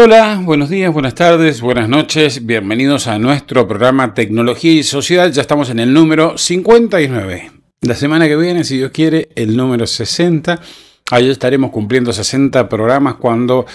Hola, buenos días, buenas tardes, buenas noches, bienvenidos a nuestro programa Tecnología y Sociedad, ya estamos en el número 59. La semana que viene, si Dios quiere, el número 60. Ahí estaremos cumpliendo 60 programas cuando...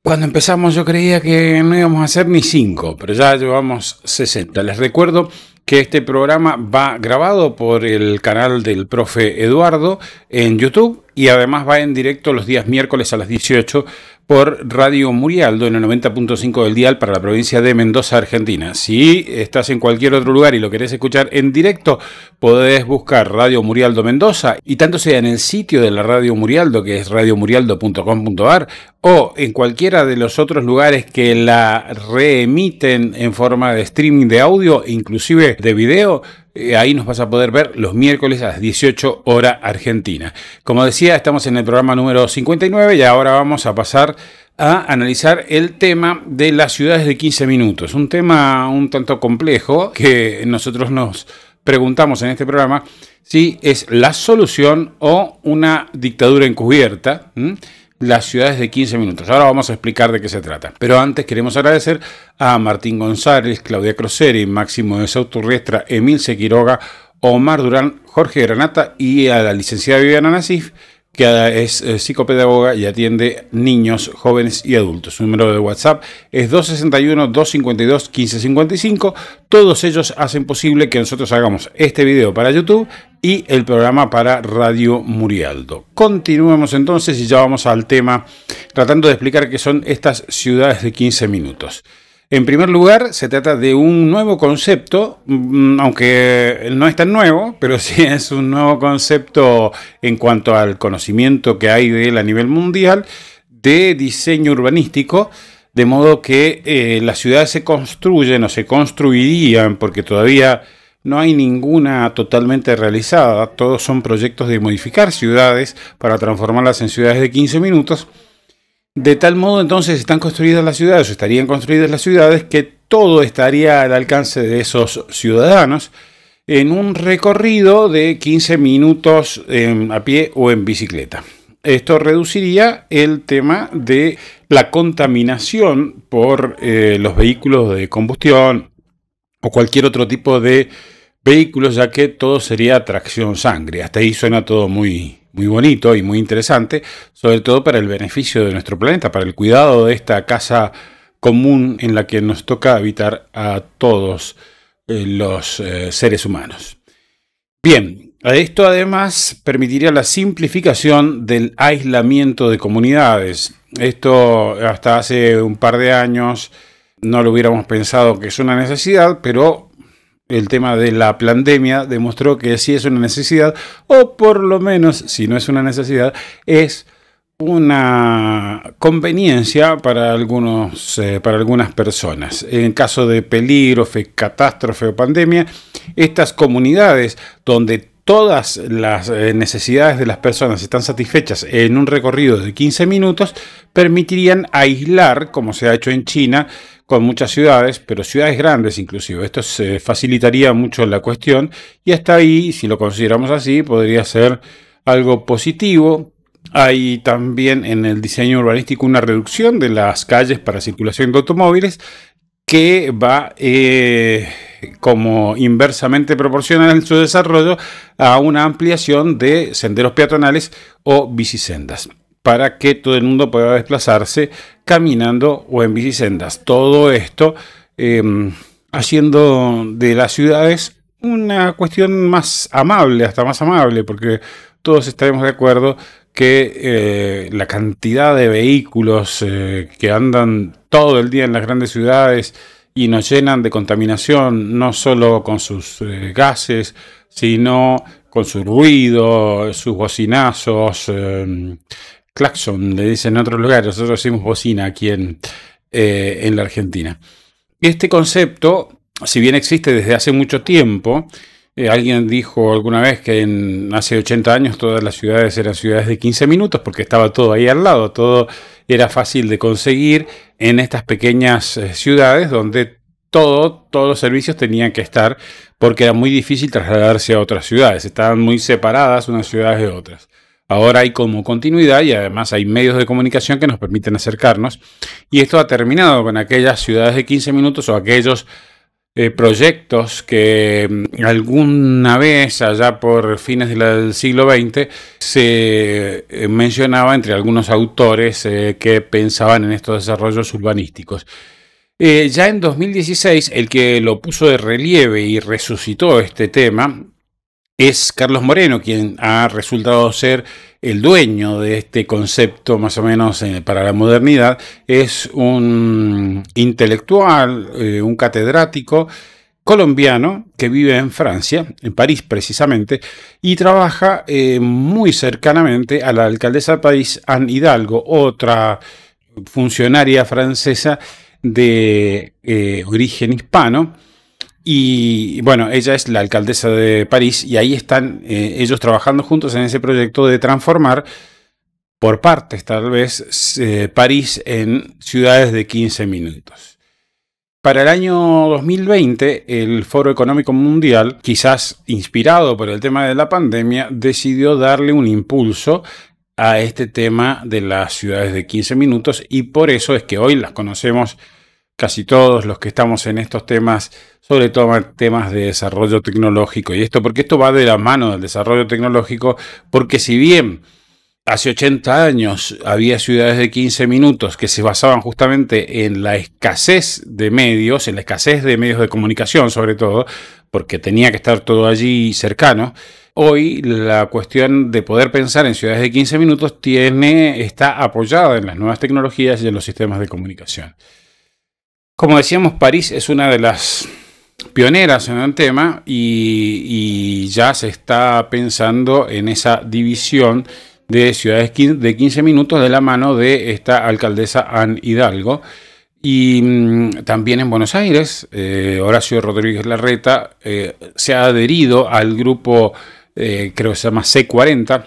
Cuando empezamos yo creía que no íbamos a hacer ni 5, pero ya llevamos 60. Les recuerdo que este programa va grabado por el canal del profe Eduardo en YouTube y además va en directo los días miércoles a las 18 por Radio Murialdo en el 90.5 del dial para la provincia de Mendoza, Argentina. Si estás en cualquier otro lugar y lo querés escuchar en directo, podés buscar Radio Murialdo Mendoza y tanto sea en el sitio de la Radio Murialdo, que es radiomurialdo.com.ar, o en cualquiera de los otros lugares que la reemiten en forma de streaming de audio, inclusive de video, eh, ahí nos vas a poder ver los miércoles a las 18 hora Argentina. Como decía, estamos en el programa número 59 y ahora vamos a pasar a analizar el tema de las ciudades de 15 minutos. Un tema un tanto complejo que nosotros nos preguntamos en este programa si es la solución o una dictadura encubierta las ciudades de 15 minutos. Ahora vamos a explicar de qué se trata. Pero antes queremos agradecer a Martín González, Claudia Croseri, Máximo de Sauturriestra, Emil Sequiroga, Omar Durán, Jorge Granata y a la licenciada Viviana Nasif que es eh, psicopedagoga y atiende niños, jóvenes y adultos. Su número de WhatsApp es 261-252-1555. Todos ellos hacen posible que nosotros hagamos este video para YouTube y el programa para Radio Murialdo. Continuemos entonces y ya vamos al tema tratando de explicar qué son estas ciudades de 15 minutos. En primer lugar, se trata de un nuevo concepto, mm, aunque no es tan nuevo, pero sí es un nuevo concepto en cuanto al conocimiento que hay de él a nivel mundial de diseño urbanístico, de modo que eh, las ciudades se construyen o se construirían, porque todavía no hay ninguna totalmente realizada, todos son proyectos de modificar ciudades para transformarlas en ciudades de 15 minutos de tal modo entonces están construidas las ciudades o estarían construidas las ciudades que todo estaría al alcance de esos ciudadanos en un recorrido de 15 minutos a pie o en bicicleta. Esto reduciría el tema de la contaminación por eh, los vehículos de combustión o cualquier otro tipo de vehículos, ya que todo sería tracción sangre. Hasta ahí suena todo muy, muy bonito y muy interesante, sobre todo para el beneficio de nuestro planeta, para el cuidado de esta casa común en la que nos toca habitar a todos eh, los eh, seres humanos. Bien, esto además permitiría la simplificación del aislamiento de comunidades. Esto hasta hace un par de años no lo hubiéramos pensado que es una necesidad, pero el tema de la pandemia demostró que si es una necesidad, o por lo menos, si no es una necesidad, es una conveniencia para, algunos, eh, para algunas personas. En caso de peligro, catástrofe o pandemia, estas comunidades donde todas las eh, necesidades de las personas están satisfechas en un recorrido de 15 minutos, permitirían aislar, como se ha hecho en China, con muchas ciudades, pero ciudades grandes inclusive. Esto se facilitaría mucho la cuestión y hasta ahí, si lo consideramos así, podría ser algo positivo. Hay también en el diseño urbanístico una reducción de las calles para circulación de automóviles que va eh, como inversamente proporcional en su desarrollo a una ampliación de senderos peatonales o bicisendas para que todo el mundo pueda desplazarse caminando o en bicisendas. Todo esto em, haciendo de las ciudades una cuestión más amable, hasta más amable, porque todos estaremos de acuerdo que eh, la cantidad de vehículos eh, que andan todo el día en las grandes ciudades y nos llenan de contaminación, no solo con sus eh, gases, sino con su ruido, sus bocinazos, em, claxon, le dicen en otros lugares, nosotros decimos bocina aquí en, eh, la Argentina. Y este concepto, si bien existe desde hace mucho tiempo, eh, alguien dijo alguna vez que en, hace 80 años todas las ciudades eran ciudades de 15 minutos porque estaba todo ahí al lado, todo era fácil de conseguir en estas pequeñas eh, ciudades donde todo, todos los servicios tenían que estar porque era muy difícil trasladarse a otras ciudades, estaban muy separadas unas ciudades de otras. Ahora hay como continuidad y además hay medios de comunicación que nos permiten acercarnos. Y esto ha terminado con aquellas ciudades de 15 minutos o aquellos eh, proyectos que mm, alguna vez allá por fines del siglo XX se eh, mencionaba entre algunos autores eh, que pensaban en estos desarrollos urbanísticos. ya en 2016, el que lo puso de relieve y resucitó este tema es Carlos Moreno quien ha resultado ser el dueño de este concepto más o menos eh, para la modernidad. Es un intelectual, eh, un catedrático colombiano que vive en Francia, en París precisamente, y trabaja eh, muy cercanamente a la alcaldesa de París, Anne Hidalgo, otra funcionaria francesa de origen hispano y bueno, ella es la alcaldesa de París y ahí están eh, ellos trabajando juntos en ese proyecto de transformar por partes, tal vez, eh, París en ciudades de 15 minutos. Para el año 2020, el Foro Económico Mundial, quizás inspirado por el tema de la pandemia, decidió darle un impulso a este tema de las ciudades de 15 minutos y por eso es que hoy las conocemos casi todos los que estamos en estos temas, sobre todo en temas de desarrollo tecnológico. Y esto, porque esto va de la mano del desarrollo tecnológico, porque si bien hace 80 años había ciudades de 15 minutos que se basaban justamente en la escasez de medios, en la escasez de medios de comunicación sobre todo, porque tenía que estar todo allí cercano, hoy la cuestión de poder pensar en ciudades de 15 minutos tiene, está apoyada en las nuevas tecnologías y en los sistemas de comunicación. Como decíamos, París es una de las pioneras en el tema y, ya se está pensando en esa división de ciudades de 15 minutos de la mano de esta alcaldesa Anne Hidalgo. Y mm, también en Buenos Aires, eh, Horacio Rodríguez Larreta eh, se ha adherido al grupo, eh, creo que se llama C40,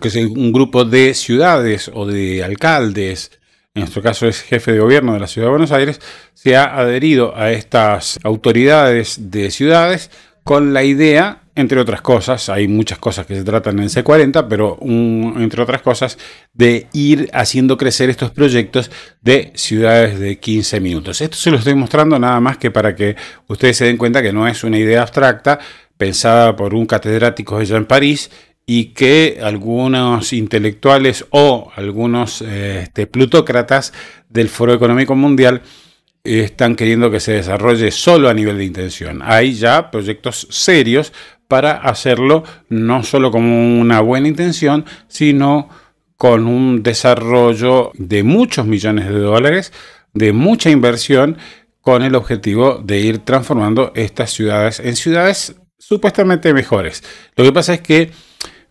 que es un grupo de ciudades o de alcaldes en nuestro caso es jefe de gobierno de la Ciudad de Buenos Aires, se ha adherido a estas autoridades de ciudades con la idea, entre otras cosas, hay muchas cosas que se tratan en C40, pero entre otras cosas, de ir haciendo crecer estos proyectos de ciudades de 15 minutos. Esto se lo estoy mostrando nada más que para que ustedes se den cuenta que no es una idea abstracta pensada por un catedrático allá en París y que algunos intelectuales o algunos eh, este, plutócratas del Foro Económico Mundial están queriendo que se desarrolle solo a nivel de intención. Hay ya proyectos serios para hacerlo no solo con una buena intención, sino con un desarrollo de muchos millones de dólares, de mucha inversión, con el objetivo de ir transformando estas ciudades en ciudades supuestamente mejores. Lo que pasa es que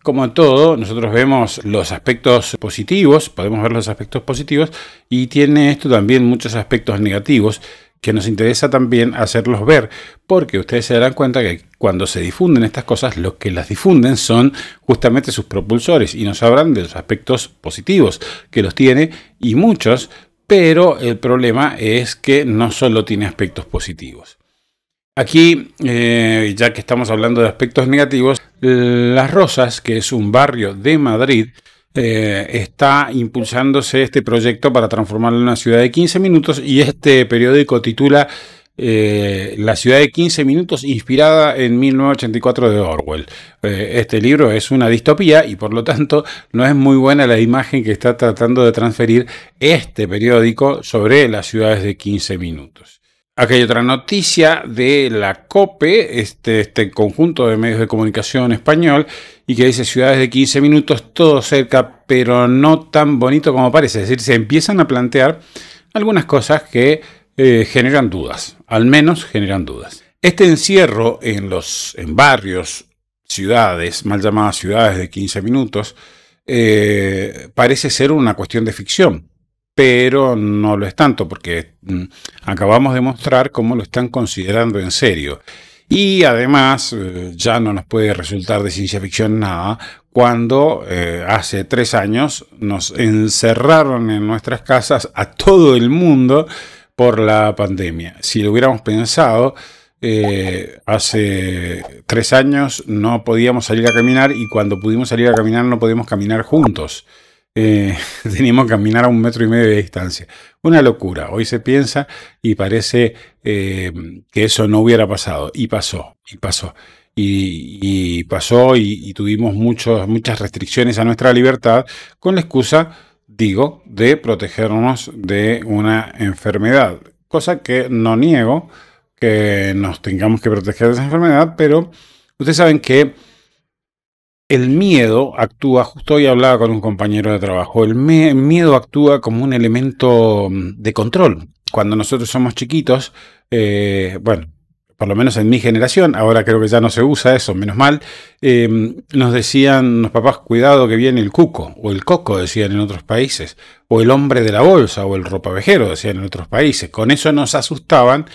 como todo, nosotros vemos los aspectos positivos, podemos ver los aspectos positivos y tiene esto también muchos aspectos negativos que nos interesa también hacerlos ver, porque ustedes se darán cuenta que cuando se difunden estas cosas, los que las difunden son justamente sus propulsores y nos hablan de los aspectos positivos que los tiene y muchos, pero el problema es que no solo tiene aspectos positivos. Aquí, eh, ya que estamos hablando de aspectos negativos, Las Rosas, que es un barrio de Madrid, eh, está impulsándose este proyecto para transformarlo en una ciudad de 15 minutos y este periódico titula eh, La ciudad de 15 minutos inspirada en 1984 de Orwell. este libro es una distopía y por lo tanto no es muy buena la imagen que está tratando de transferir este periódico sobre las ciudades de 15 minutos. Aquí hay otra noticia de la COPE, este, este conjunto de medios de comunicación español, y que dice ciudades de 15 minutos, todo cerca, pero no tan bonito como parece. Es decir, se empiezan a plantear algunas cosas que eh, generan dudas, al menos generan dudas. Este encierro en los en barrios, ciudades, mal llamadas ciudades de 15 minutos, eh, parece ser una cuestión de ficción pero no lo es tanto, porque mm, acabamos de mostrar cómo lo están considerando en serio. Y además, eh, ya no nos puede resultar de ciencia ficción nada cuando eh, hace tres años nos encerraron en nuestras casas a todo el mundo por la pandemia. Si lo hubiéramos pensado, eh, hace tres años no podíamos salir a caminar y cuando pudimos salir a caminar no podíamos caminar juntos. Eh, teníamos que caminar a un metro y medio de distancia. Una locura. Hoy se piensa y parece eh, que eso no hubiera pasado. Y pasó, y pasó. Y, pasó y, tuvimos muchas restricciones a nuestra libertad con la excusa, digo, de protegernos de una enfermedad. Cosa que no niego que nos tengamos que proteger de esa enfermedad, pero ustedes saben que el miedo actúa, justo hoy hablaba con un compañero de trabajo, el miedo actúa como un elemento mm, de control. Cuando nosotros somos chiquitos, eh, bueno, por lo menos en mi generación, ahora creo que ya no se usa eso, menos mal, eh, nos decían los papás, cuidado que viene el cuco, o el coco, decían en otros países, o el hombre de la bolsa, o el ropavejero, decían en otros países. Con eso nos asustaban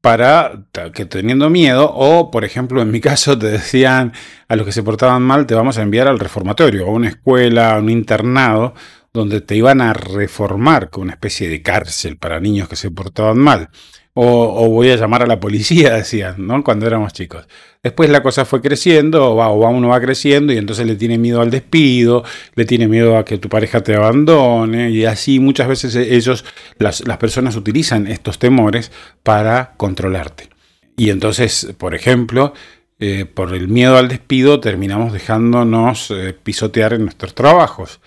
para que teniendo miedo, o por ejemplo en mi caso te decían a los que se portaban mal, te vamos a enviar al reformatorio, a una escuela, a un internado, donde te iban a reformar con una especie de cárcel para niños que se portaban mal o, voy a llamar a la policía, decían, ¿no? Cuando éramos chicos. Después la cosa fue creciendo, o, va, o uno va creciendo y entonces le tiene miedo al despido, le tiene miedo a que tu pareja te abandone, y así muchas veces e, ellos, las, personas utilizan estos temores para controlarte. Y entonces, por ejemplo, eh, por el miedo al despido terminamos dejándonos eh, pisotear en nuestros trabajos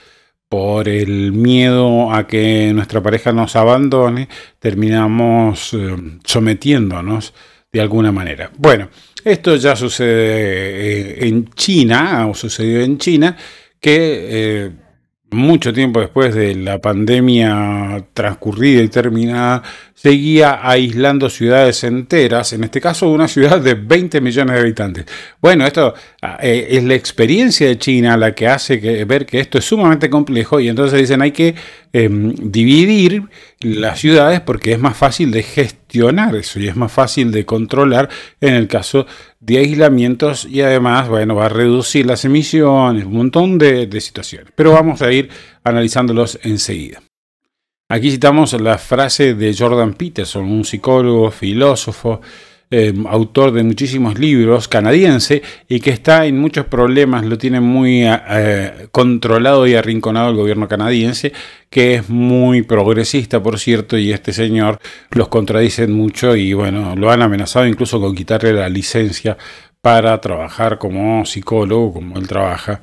por el miedo a que nuestra pareja nos abandone, terminamos eh, sometiéndonos de alguna manera. Bueno, esto ya sucede eh, en China, o sucedió en China, que eh, mucho tiempo después de la pandemia transcurrida y terminada, seguía aislando ciudades enteras, en este caso una ciudad de 20 millones de habitantes. Bueno, esto ah, eh, es la experiencia de China la que hace que, ver que esto es sumamente complejo y entonces dicen hay que Em, dividir las ciudades porque es más fácil de gestionar eso y es más fácil de controlar en el caso de aislamientos y además, bueno, va a reducir las emisiones, un montón de, de situaciones. Pero vamos a ir analizándolos enseguida. Aquí citamos la frase de Jordan Peterson, un psicólogo, filósofo, eh, autor de muchísimos libros, canadiense, y que está en muchos problemas, lo tiene muy eh, controlado y arrinconado el gobierno canadiense, que es muy progresista, por cierto, y este señor los contradicen mucho y bueno, lo han amenazado incluso con quitarle la licencia para trabajar como psicólogo, como él trabaja.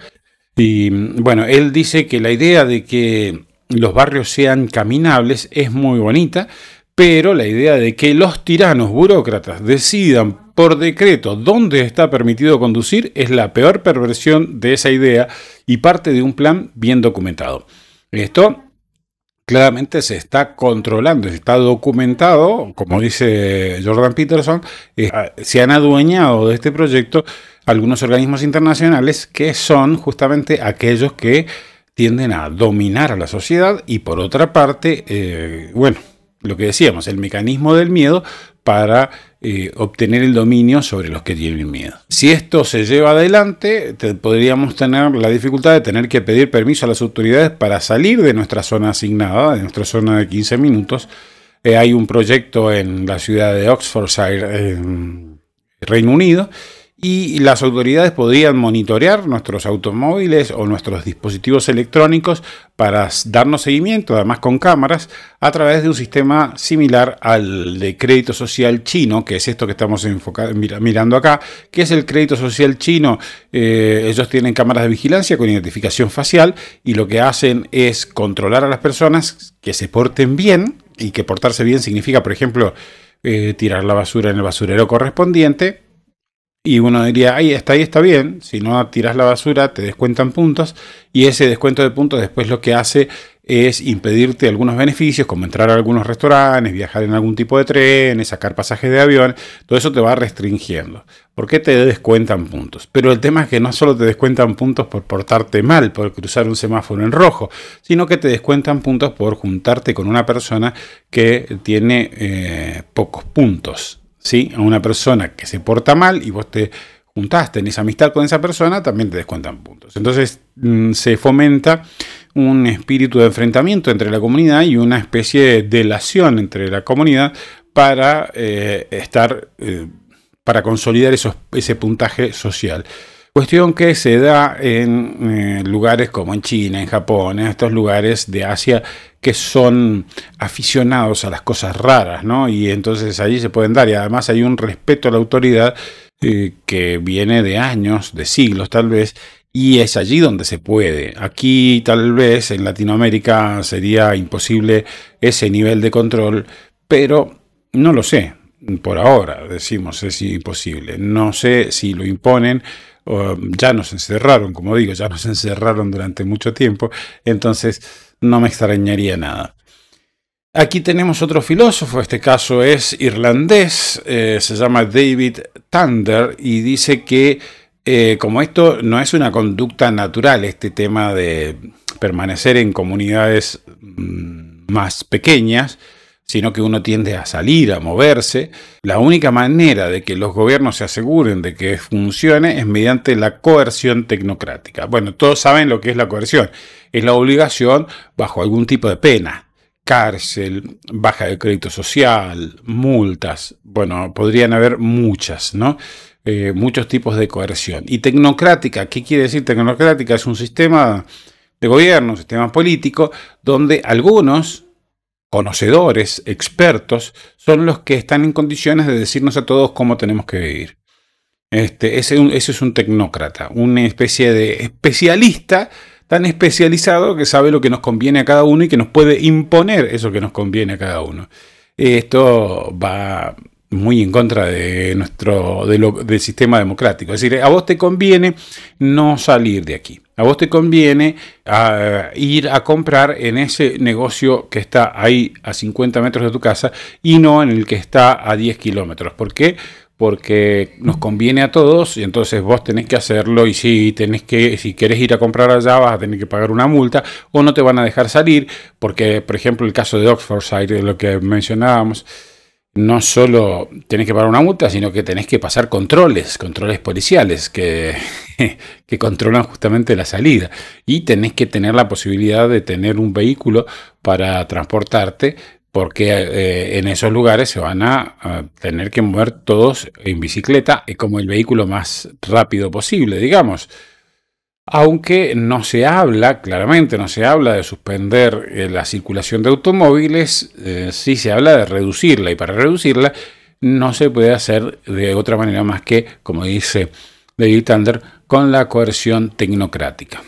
Y bueno, él dice que la idea de que los barrios sean caminables es muy bonita, pero la idea de que los tiranos burócratas decidan por decreto dónde está permitido conducir es la peor perversión de esa idea y parte de un plan bien documentado. Esto claramente se está controlando, está documentado, como dice Jordan Peterson, ah, se han adueñado de este proyecto algunos organismos internacionales que son justamente aquellos que tienden a dominar a la sociedad y por otra parte, eh, bueno, lo que decíamos, el mecanismo del miedo para eh, obtener el dominio sobre los que tienen miedo. Si esto se lleva adelante, podríamos tener la dificultad de tener que pedir permiso a las autoridades para salir de nuestra zona asignada, de nuestra zona de 15 minutos. Eh, hay un proyecto en la ciudad de Oxfordshire, Reino Unido, y las autoridades podrían monitorear nuestros automóviles o nuestros dispositivos electrónicos para darnos seguimiento, además con cámaras, a través de un sistema similar al de crédito social chino, que es esto que estamos mirando acá, que es el crédito social chino. Eh, ellos tienen cámaras de vigilancia con identificación facial y lo que hacen es controlar a las personas que se porten bien y que portarse bien significa, por ejemplo, eh, tirar la basura en el basurero correspondiente y uno diría, ahí está ahí, está bien. Si no tiras la basura, te descuentan puntos. Y ese descuento de puntos después lo que hace es impedirte algunos beneficios, como entrar a algunos restaurantes, viajar en algún tipo de tren, sacar pasajes de avión, todo eso te va restringiendo. ¿Por qué te descuentan puntos? Pero el tema es que no solo te descuentan puntos por portarte mal, por cruzar un semáforo en rojo, sino que te descuentan puntos por juntarte con una persona que tiene eh, pocos puntos a una persona que se porta mal y vos te juntaste en esa amistad con esa persona, también te descuentan puntos. Entonces mm, se fomenta un espíritu de enfrentamiento entre la comunidad y una especie de delación entre la comunidad para eh, estar, eh, para consolidar ese puntaje social. Cuestión que se da en eh, lugares como en China, en Japón, en estos lugares de Asia que son aficionados a las cosas raras, ¿no? Y entonces allí se pueden dar, y además hay un respeto a la autoridad eh, que viene de años, de siglos tal vez, y es allí donde se puede. Aquí tal vez en Latinoamérica sería imposible ese nivel de control, pero no lo sé, por ahora, decimos, es imposible. No sé si lo imponen, ya nos encerraron, como digo, ya nos encerraron durante mucho tiempo, entonces no me extrañaría nada. Aquí tenemos otro filósofo, este caso es irlandés, eh, se llama David Thunder y dice que eh, como esto no es una conducta natural, este tema de permanecer en comunidades mm, más pequeñas, sino que uno tiende a salir, a moverse. La única manera de que los gobiernos se aseguren de que funcione es mediante la coerción tecnocrática. Bueno, todos saben lo que es la coerción. Es la obligación bajo algún tipo de pena, cárcel, baja de crédito social, multas, bueno, podrían haber muchas, ¿no? Eh, muchos tipos de coerción. Y tecnocrática, ¿qué quiere decir tecnocrática? Es un sistema de gobierno, un sistema político, donde algunos conocedores, expertos, son los que están en condiciones de decirnos a todos cómo tenemos que vivir. Este, ese es un tecnócrata, una especie de especialista tan especializado que sabe lo que nos conviene a cada uno y que nos puede imponer eso que nos conviene a cada uno. Esto va muy en contra de nuestro del sistema democrático. Es decir, a vos te conviene no salir de aquí. A vos te conviene ah, ir a comprar en ese negocio que está ahí a 50 metros de tu casa y no en el que está a 10 kilómetros. ¿Por qué? Porque nos conviene a todos y entonces vos tenés que hacerlo y si tenés que si querés ir a comprar allá vas a tener que pagar una multa o no te van a dejar salir porque por ejemplo el caso de Oxfordshire lo que mencionábamos no solo tenés que pagar una multa, sino que tenés que pasar controles, controles policiales que, que, controlan justamente la salida. Y tenés que tener la posibilidad de tener un vehículo para transportarte, porque eh, en esos lugares se van a, tener que mover todos en bicicleta y eh, como el vehículo más rápido posible, digamos aunque no se habla, claramente no se habla de suspender eh, la circulación de automóviles, eh, sí se habla de reducirla y para reducirla no se puede hacer de otra manera más que, como dice David Thunder, con la coerción tecnocrática.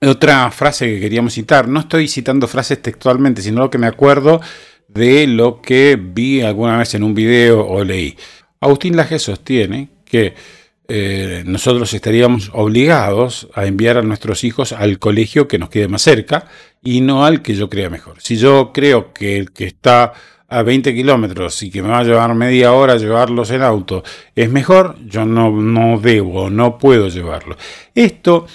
Otra frase que queríamos citar, no estoy citando frases textualmente, sino lo que me acuerdo de lo que vi alguna vez en un video o leí. Agustín Laje sostiene que eh, nosotros estaríamos obligados a enviar a nuestros hijos al colegio que nos quede más cerca y no al que yo crea mejor. Si yo creo que el que está a 20 kilómetros y que me va a llevar media hora llevarlos en auto es mejor, yo no, no debo, no puedo llevarlo. Esto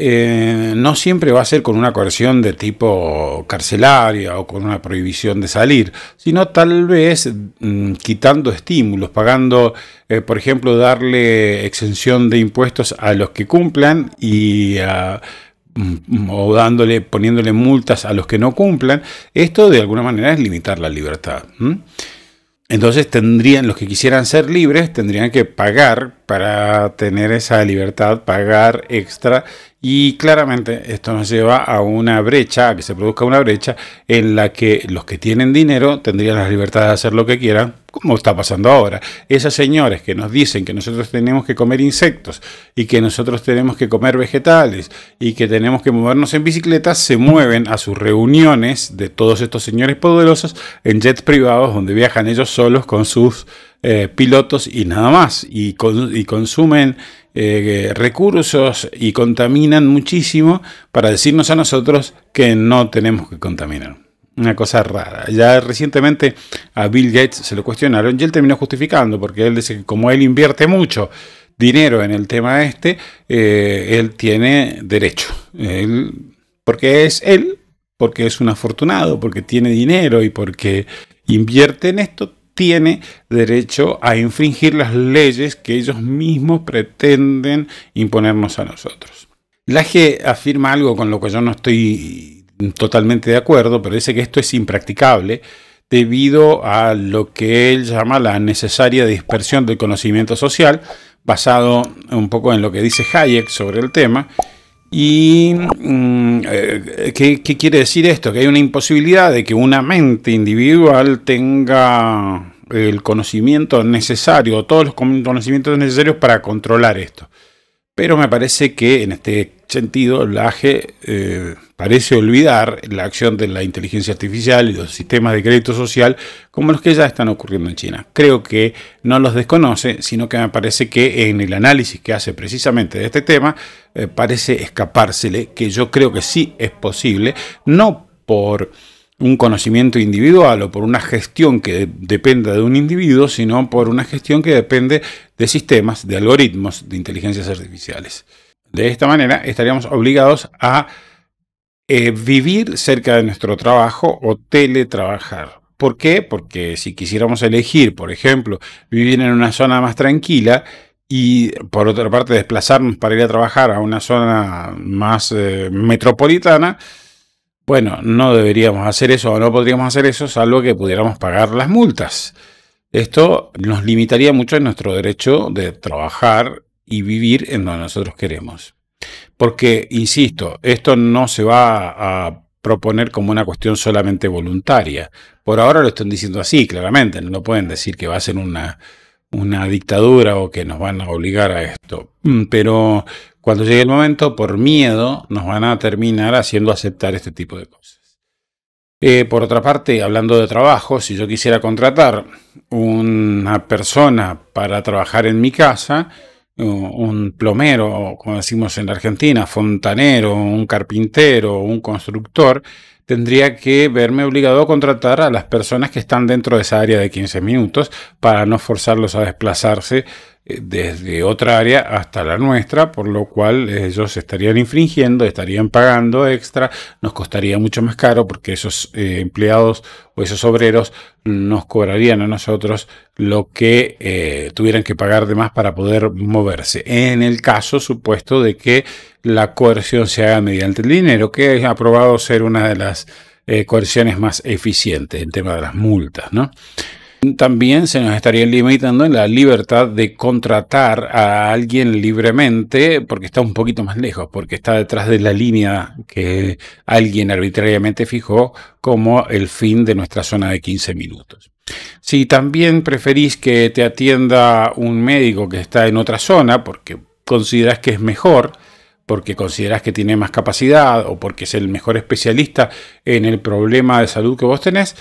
eh, no siempre va a ser con una coerción de tipo carcelaria o con una prohibición de salir, sino tal vez mm, quitando estímulos, pagando, eh, por ejemplo, darle exención de impuestos a los que cumplan y ah, mm, o dándole, poniéndole multas a los que no cumplan, esto de alguna manera es limitar la libertad. Entonces tendrían, los que quisieran ser libres, tendrían que pagar para tener esa libertad, pagar extra y claramente esto nos lleva a una brecha, a que se produzca una brecha en la que los que tienen dinero tendrían la libertad de hacer lo que quieran, como está pasando ahora. Esas señores que nos dicen que nosotros tenemos que comer insectos y que nosotros tenemos que comer vegetales y que tenemos que movernos en bicicleta, se mueven a sus reuniones de todos estos señores poderosos en jets privados donde viajan ellos solos con sus eh, pilotos y nada más, y, consumen eh, recursos y contaminan muchísimo para decirnos a nosotros que no tenemos que contaminar. Una cosa rara. Ya recientemente a Bill Gates se lo cuestionaron y él terminó justificando, porque él dice que como él invierte mucho dinero en el tema este, eh, él tiene derecho. porque es él, porque es un afortunado, porque tiene dinero y porque invierte en esto, tiene derecho a infringir las leyes que ellos mismos pretenden imponernos a nosotros. Laje afirma algo con lo que yo no estoy totalmente de acuerdo, pero dice que esto es impracticable debido a lo que él llama la necesaria dispersión del conocimiento social, basado un poco en lo que dice Hayek sobre el tema. ¿Y mm, eh, ¿qué, qué quiere decir esto? Que hay una imposibilidad de que una mente individual tenga el conocimiento necesario, todos los conocimientos necesarios para controlar esto. Pero me parece que en este sentido la AGE eh, parece olvidar la acción de la inteligencia artificial y los sistemas de crédito social como los que ya están ocurriendo en China. Creo que no los desconoce, sino que me parece que en el análisis que hace precisamente de este tema, eh, parece escapársele que yo creo que sí es posible, no por un conocimiento individual o por una gestión que dependa de un individuo, sino por una gestión que depende de sistemas, de algoritmos, de inteligencias artificiales. De esta manera estaríamos obligados a eh, vivir cerca de nuestro trabajo o teletrabajar. ¿Por qué? Porque si quisiéramos elegir, por ejemplo, vivir en una zona más tranquila, y por otra parte desplazarnos para ir a trabajar a una zona más eh, metropolitana, bueno, no deberíamos hacer eso o no podríamos hacer eso, salvo que pudiéramos pagar las multas. Esto nos limitaría mucho en nuestro derecho de trabajar y vivir en donde nosotros queremos. Porque, insisto, esto no se va a proponer como una cuestión solamente voluntaria. Por ahora lo están diciendo así, claramente. No pueden decir que va a ser una, una dictadura o que nos van a obligar a esto. Mm, pero cuando llegue el momento, por miedo, nos van a terminar haciendo aceptar este tipo de cosas. Eh, por otra parte, hablando de trabajo, si yo quisiera contratar una persona para trabajar en mi casa, un plomero, como decimos en la Argentina, fontanero, un carpintero, un constructor, tendría que verme obligado a contratar a las personas que están dentro de esa área de 15 minutos para no forzarlos a desplazarse desde otra área hasta la nuestra, por lo cual ellos estarían infringiendo, estarían pagando extra, nos costaría mucho más caro porque esos eh, empleados o esos obreros nos cobrarían a nosotros lo que eh, tuvieran que pagar de más para poder moverse. En el caso supuesto de que la coerción se haga mediante el dinero, que ha probado ser una de las eh, coerciones más eficientes en tema de las multas, ¿no? También se nos estaría limitando en la libertad de contratar a alguien libremente porque está un poquito más lejos, porque está detrás de la línea que alguien arbitrariamente fijó como el fin de nuestra zona de 15 minutos. Si también preferís que te atienda un médico que está en otra zona porque consideras que es mejor, porque consideras que tiene más capacidad o porque es el mejor especialista en el problema de salud que vos tenés,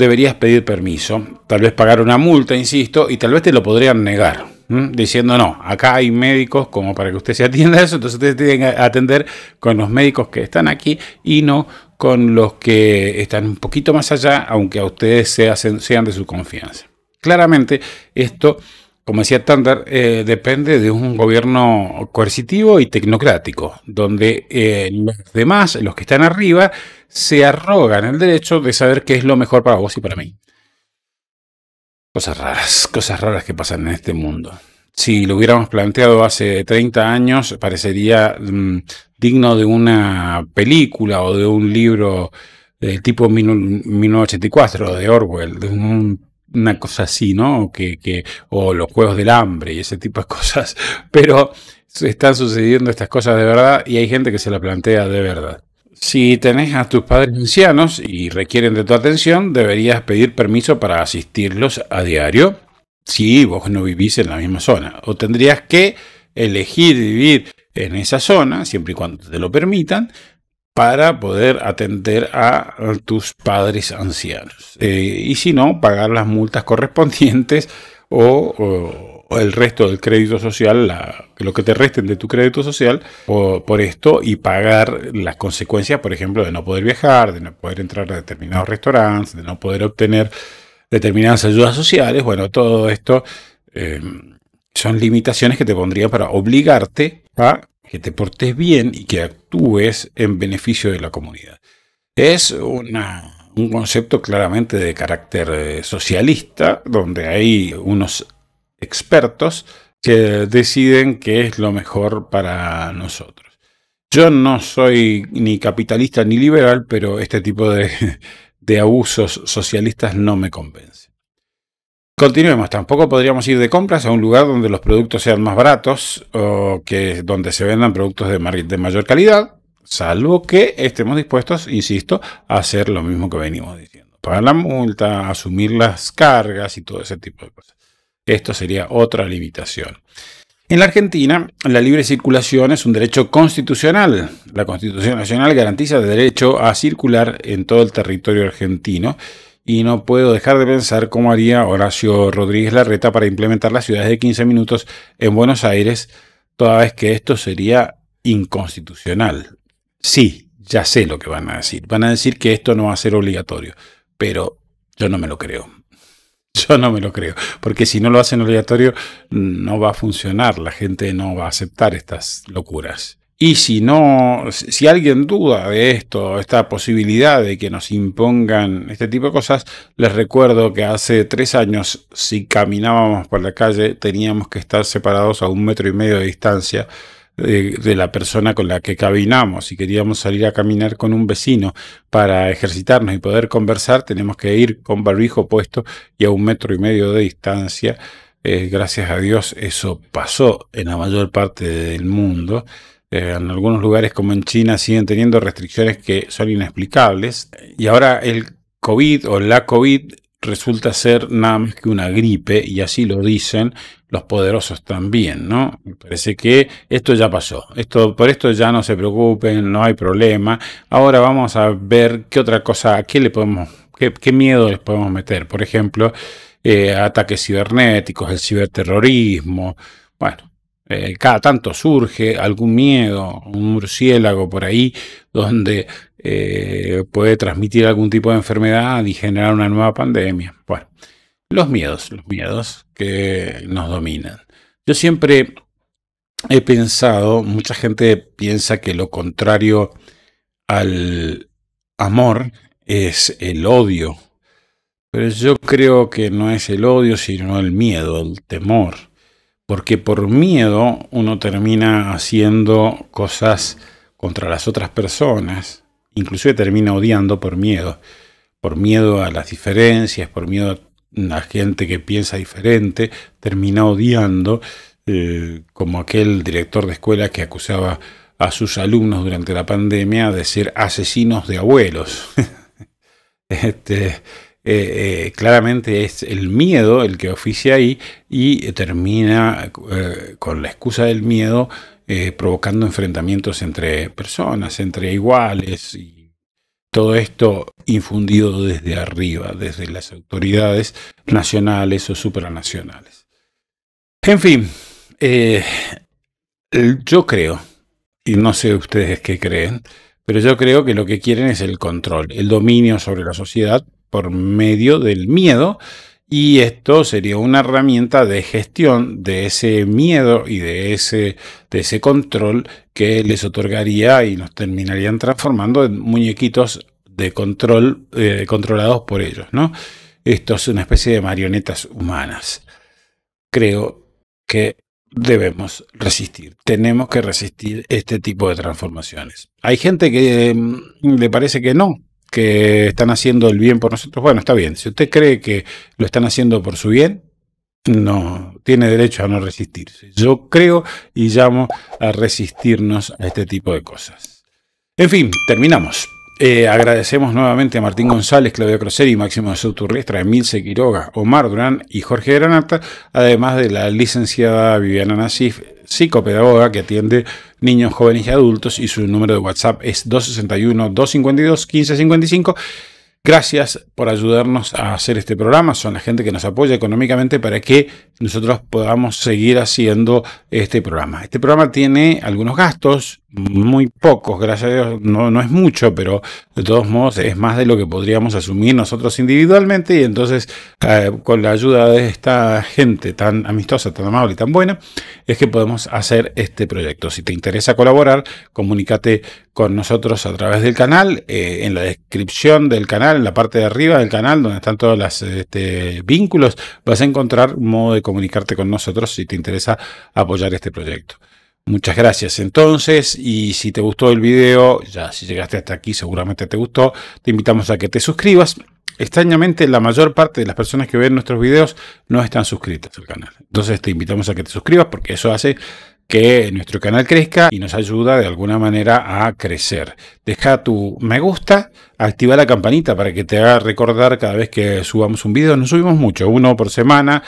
deberías pedir permiso, tal vez pagar una multa, insisto, y tal vez te lo podrían negar, diciendo no, acá hay médicos como para que usted se atienda a eso, entonces ustedes tienen que atender con los médicos que están aquí y no con los que están un poquito más allá, aunque a ustedes sean de su confianza. Claramente esto como decía Tandar, eh, depende de un gobierno coercitivo y tecnocrático, donde eh, los demás, los que están arriba, se arrogan el derecho de saber qué es lo mejor para vos y para mí. Cosas raras, cosas raras que pasan en este mundo. Si lo hubiéramos planteado hace 30 años, parecería mm, digno de una película o de un libro del eh, tipo 1984 de Orwell, de un una cosa así, ¿no? Que, o los juegos del hambre y ese tipo de cosas. Pero están sucediendo estas cosas de verdad y hay gente que se la plantea de verdad. Si tenés a tus padres ancianos y requieren de tu atención, deberías pedir permiso para asistirlos a diario si vos no vivís en la misma zona. O tendrías que elegir vivir en esa zona, siempre y cuando te lo permitan, para poder atender a tus padres ancianos. Eh, y si no, pagar las multas correspondientes o, el resto del crédito social, lo que te resten de tu crédito social por, esto y pagar las consecuencias, por ejemplo, de no poder viajar, de no poder entrar a determinados restaurantes, de no poder obtener determinadas ayudas sociales. Bueno, todo esto eh, son limitaciones que te pondría para obligarte a que te portes bien y que actúes en beneficio de la comunidad. Es una, un concepto claramente de carácter eh, socialista, donde hay unos expertos que deciden qué es lo mejor para nosotros. Yo no soy ni capitalista ni liberal, pero este tipo de, de abusos socialistas no me convence. Continuemos, tampoco podríamos ir de compras a un lugar donde los productos sean más baratos o que donde se vendan productos de, de mayor calidad, salvo que estemos dispuestos, insisto, a hacer lo mismo que venimos diciendo. Pagar la multa, asumir las cargas y todo ese tipo de cosas. Esto sería otra limitación. En la Argentina, la libre circulación es un derecho constitucional. La Constitución Nacional garantiza el derecho a circular en todo el territorio argentino y no puedo dejar de pensar cómo haría Horacio Rodríguez Larreta para implementar las ciudades de 15 minutos en Buenos Aires, toda vez que esto sería inconstitucional. Sí, ya sé lo que van a decir. Van a decir que esto no va a ser obligatorio, pero yo no me lo creo. Yo no me lo creo, porque si no lo hacen obligatorio no va a funcionar, la gente no va a aceptar estas locuras. Y si no, si alguien duda de esto, esta posibilidad de que nos impongan este tipo de cosas, les recuerdo que hace tres años, si caminábamos por la calle, teníamos que estar separados a un metro y medio de distancia de, la persona con la que caminamos. Si queríamos salir a caminar con un vecino para ejercitarnos y poder conversar, tenemos que ir con barbijo puesto y a un metro y medio de distancia. Eh, gracias a Dios eso pasó en la mayor parte del mundo. Eh, en algunos lugares como en China siguen teniendo restricciones que son inexplicables. Y ahora el COVID o la COVID resulta ser nada más que una gripe y así lo dicen los poderosos también, ¿no? Me parece que esto ya pasó, esto, por esto ya no se preocupen, no hay problema. Ahora vamos a ver qué otra cosa, qué le podemos, qué, qué miedo les podemos meter. Por ejemplo, eh, ataques cibernéticos, el ciberterrorismo, bueno, eh, cada tanto surge algún miedo, un murciélago por ahí, donde eh, puede transmitir algún tipo de enfermedad y generar una nueva pandemia. Bueno, los miedos, los miedos que nos dominan. Yo siempre he pensado, mucha gente piensa que lo contrario al amor es el odio, pero yo creo que no es el odio, sino el miedo, el temor porque por miedo uno termina haciendo cosas contra las otras personas, inclusive termina odiando por miedo, por miedo a las diferencias, por miedo a la gente que piensa diferente, termina odiando, eh, como aquel director de escuela que acusaba a sus alumnos durante la pandemia de ser asesinos de abuelos. este, eh, eh, claramente es el miedo el que oficia ahí y eh, termina con la excusa del miedo provocando enfrentamientos entre personas, entre iguales y todo esto infundido desde arriba, desde las autoridades nacionales o supranacionales. En fin, yo creo, y no sé ustedes qué creen, pero yo creo que lo que quieren es el control, el dominio sobre la sociedad por medio del miedo y esto sería una herramienta de gestión de ese miedo y de ese, de ese control que les otorgaría y nos terminarían transformando en muñequitos de control eh, controlados por ellos, ¿no? Esto es una especie de marionetas humanas. Creo que debemos resistir. Tenemos que resistir este tipo de transformaciones. Hay gente que mm, le parece que no, que están haciendo el bien por nosotros, bueno, está bien. Si usted cree que lo están haciendo por su bien, no tiene derecho a no resistirse. Yo creo y llamo a resistirnos a este tipo de cosas. En fin, terminamos. Eh, agradecemos nuevamente a Martín González, Claudia Croseri, Máximo de Soturriestra, Emil Quiroga, Omar Durán y Jorge Granata, además de la licenciada Viviana Nasif, psicopedagoga que atiende niños, jóvenes y adultos, y su número de WhatsApp es 261-252-1555. Gracias por ayudarnos a hacer este programa. Son la gente que nos apoya económicamente para que nosotros podamos seguir haciendo este programa. Este programa tiene algunos gastos, muy pocos, gracias a Dios, no, es mucho, pero de todos modos es más de lo que podríamos asumir nosotros individualmente y entonces eh, con la ayuda de esta gente tan amistosa, tan amable y tan buena, es que podemos hacer este proyecto. Si te interesa colaborar, comunícate con nosotros a través del canal, eh, en la descripción del canal, en la parte de arriba del canal, donde están todos los este, vínculos, vas a encontrar un modo de comunicarte con nosotros si te interesa apoyar este proyecto. Muchas gracias entonces y si te gustó el video, ya si llegaste hasta aquí seguramente te gustó, te invitamos a que te suscribas. Extrañamente la mayor parte de las personas que ven nuestros videos no están suscritas al canal. Entonces te invitamos a que te suscribas porque eso hace que nuestro canal crezca y nos ayuda de alguna manera a crecer. Deja tu me gusta, activa la campanita para que te haga recordar cada vez que subamos un video. No subimos mucho, uno por semana.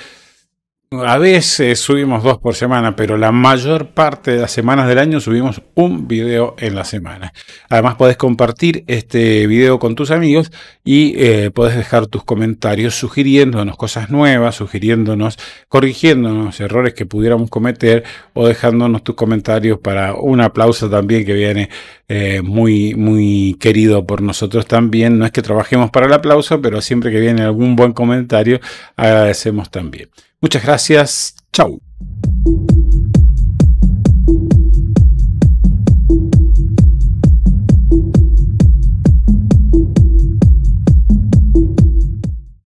A veces subimos dos por semana, pero la mayor parte de las semanas del año subimos un video en la semana. Además puedes compartir este video con tus amigos y eh, puedes dejar tus comentarios sugiriéndonos cosas nuevas, sugiriéndonos, corrigiéndonos errores que pudiéramos cometer o dejándonos tus comentarios para un aplauso también que viene eh, muy, muy querido por nosotros también. No es que trabajemos para el aplauso, pero siempre que viene algún buen comentario agradecemos también. Muchas gracias. Chau.